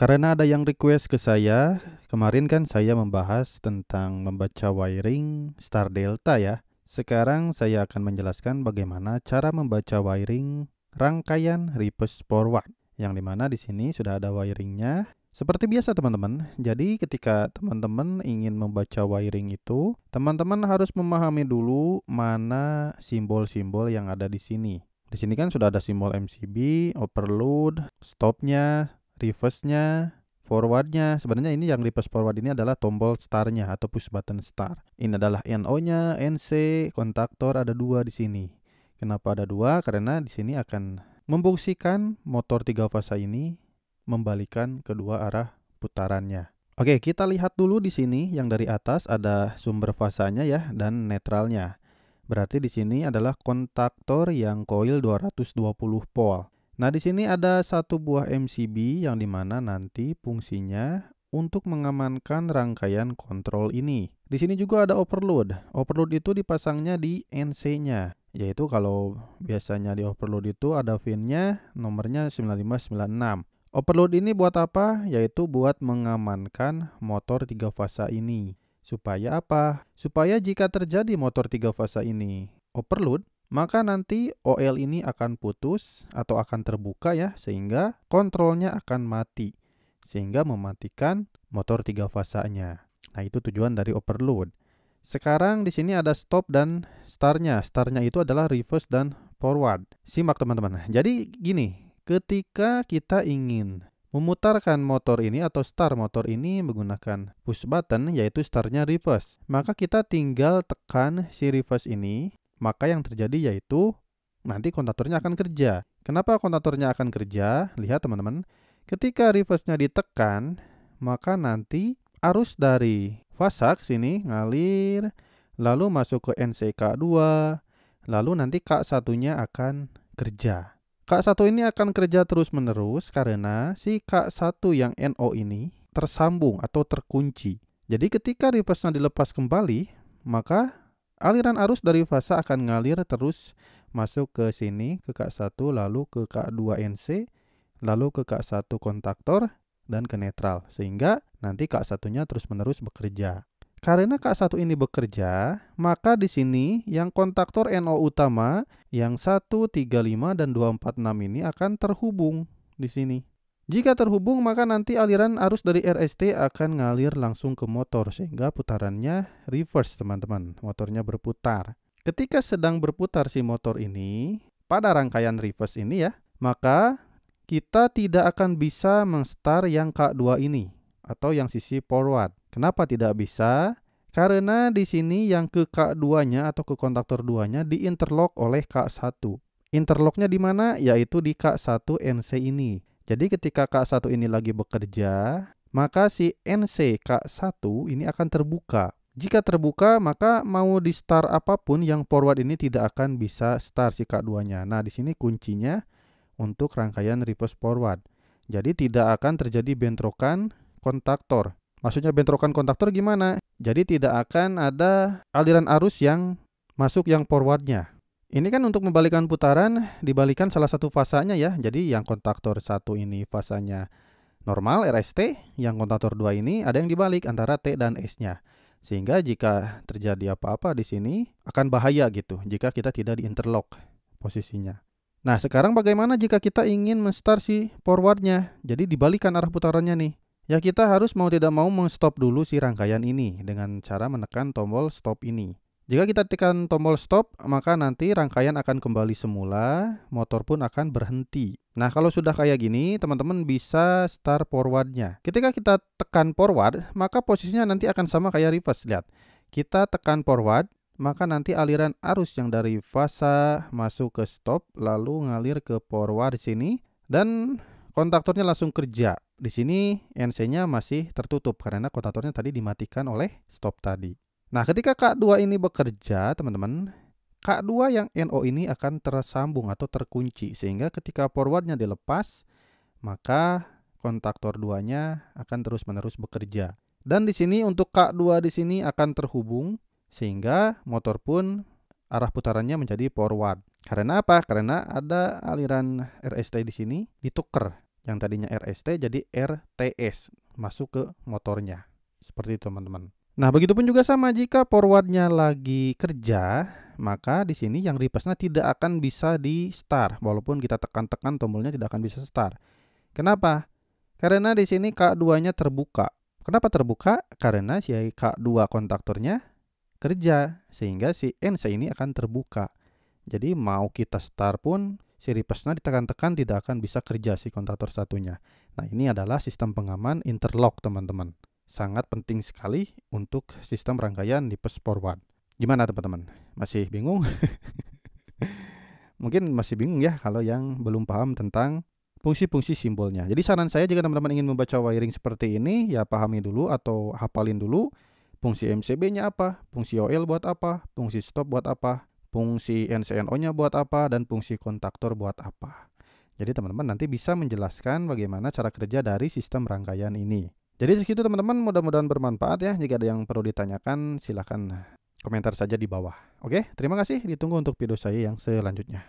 Karena ada yang request ke saya, kemarin kan saya membahas tentang membaca wiring star delta ya. Sekarang saya akan menjelaskan bagaimana cara membaca wiring rangkaian reverse forward. Yang dimana di sini sudah ada wiringnya. Seperti biasa teman-teman, jadi ketika teman-teman ingin membaca wiring itu, teman-teman harus memahami dulu mana simbol-simbol yang ada di sini. Di sini kan sudah ada simbol MCB, overload, stopnya, reverse-nya, Forward-nya. Sebenarnya ini yang reverse forward ini adalah tombol Startnya atau push button Start. Ini adalah NO-nya, NC, kontaktor ada dua di sini. Kenapa ada dua? Karena di sini akan memfungsikan motor tiga fasa ini membalikan kedua arah putarannya. Oke, kita lihat dulu di sini yang dari atas ada sumber fasanya ya dan netralnya. Berarti di sini adalah kontaktor yang koil 220 volt. Nah, di sini ada satu buah MCB yang dimana nanti fungsinya untuk mengamankan rangkaian kontrol ini. Di sini juga ada overload. Overload itu dipasangnya di NC-nya, yaitu kalau biasanya di overload itu ada VIN-nya, nomornya 9596. Overload ini buat apa? Yaitu buat mengamankan motor tiga fasa ini. Supaya apa? Supaya jika terjadi motor tiga fasa ini overload, maka nanti OL ini akan putus atau akan terbuka ya sehingga kontrolnya akan mati sehingga mematikan motor tiga fasanya. Nah, itu tujuan dari overload. Sekarang di sini ada stop dan startnya. Startnya itu adalah reverse dan forward. Simak teman-teman. Jadi gini, ketika kita ingin memutarkan motor ini atau start motor ini menggunakan push button yaitu startnya reverse. Maka kita tinggal tekan si reverse ini maka yang terjadi yaitu nanti kontaktornya akan kerja. Kenapa kontaktornya akan kerja? Lihat teman-teman, ketika reverse-nya ditekan, maka nanti arus dari fasa ke sini ngalir, lalu masuk ke NCK2, lalu nanti K1-nya akan kerja. K1 ini akan kerja terus-menerus karena si K1 yang NO ini tersambung atau terkunci. Jadi ketika reverse-nya dilepas kembali, maka aliran arus dari fasa akan ngalir terus masuk ke sini ke K1 lalu ke K2NC lalu ke K1 kontaktor dan ke netral sehingga nanti K1-nya terus-menerus bekerja. Karena K1 ini bekerja, maka di sini yang kontaktor NO utama yang 135 dan 246 ini akan terhubung di sini. Jika terhubung maka nanti aliran arus dari RST akan ngalir langsung ke motor sehingga putarannya reverse teman-teman. Motornya berputar. Ketika sedang berputar si motor ini pada rangkaian reverse ini ya, maka kita tidak akan bisa mengstar yang K2 ini atau yang sisi forward. Kenapa tidak bisa? Karena di sini yang ke K2-nya atau ke kontaktor 2-nya diinterlock oleh K1. Interlocknya di mana? Yaitu di K1 NC ini. Jadi ketika K1 ini lagi bekerja, maka si NC K1 ini akan terbuka. Jika terbuka, maka mau di start apapun yang forward ini tidak akan bisa start si K2-nya. Nah, di sini kuncinya untuk rangkaian reverse forward. Jadi tidak akan terjadi bentrokan kontaktor. Maksudnya bentrokan kontaktor gimana? Jadi tidak akan ada aliran arus yang masuk yang forwardnya. Ini kan untuk membalikan putaran dibalikan salah satu fasanya ya. Jadi yang kontaktor satu ini fasanya normal RST, yang kontaktor dua ini ada yang dibalik antara T dan S-nya. Sehingga jika terjadi apa-apa di sini akan bahaya gitu jika kita tidak interlock posisinya. Nah, sekarang bagaimana jika kita ingin men-start si forwardnya? Jadi dibalikan arah putarannya nih. Ya kita harus mau tidak mau meng-stop dulu si rangkaian ini dengan cara menekan tombol stop ini. Jika kita tekan tombol stop, maka nanti rangkaian akan kembali semula, motor pun akan berhenti. Nah, kalau sudah kayak gini, teman-teman bisa start forwardnya. Ketika kita tekan forward, maka posisinya nanti akan sama kayak reverse. Lihat, kita tekan forward, maka nanti aliran arus yang dari fasa masuk ke stop, lalu ngalir ke forward di sini, dan kontaktornya langsung kerja. Di sini NC-nya masih tertutup karena kontaktornya tadi dimatikan oleh stop tadi. Nah, ketika K2 ini bekerja, teman-teman, K2 yang NO ini akan tersambung atau terkunci sehingga ketika forwardnya dilepas, maka kontaktor duanya akan terus-menerus bekerja. Dan di sini untuk K2 di sini akan terhubung sehingga motor pun arah putarannya menjadi forward. Karena apa? Karena ada aliran RST di sini ditukar yang tadinya RST jadi RTS masuk ke motornya. Seperti itu, teman-teman. Nah, begitupun juga sama jika forwardnya lagi kerja, maka di sini yang repassnya tidak akan bisa di start walaupun kita tekan-tekan tombolnya tidak akan bisa start. Kenapa? Karena di sini K2-nya terbuka. Kenapa terbuka? Karena si K2 kontaktornya kerja sehingga si NC ini akan terbuka. Jadi mau kita start pun si repassnya ditekan-tekan tidak akan bisa kerja si kontaktor satunya. Nah ini adalah sistem pengaman interlock teman-teman sangat penting sekali untuk sistem rangkaian di Forward. Gimana teman-teman? Masih bingung? Mungkin masih bingung ya kalau yang belum paham tentang fungsi-fungsi simbolnya. Jadi saran saya jika teman-teman ingin membaca wiring seperti ini, ya pahami dulu atau hafalin dulu fungsi MCB-nya apa, fungsi OL buat apa, fungsi stop buat apa, fungsi NCNO-nya buat apa, dan fungsi kontaktor buat apa. Jadi teman-teman nanti bisa menjelaskan bagaimana cara kerja dari sistem rangkaian ini. Jadi segitu teman-teman, mudah-mudahan bermanfaat ya. Jika ada yang perlu ditanyakan, silahkan komentar saja di bawah. Oke, terima kasih. Ditunggu untuk video saya yang selanjutnya.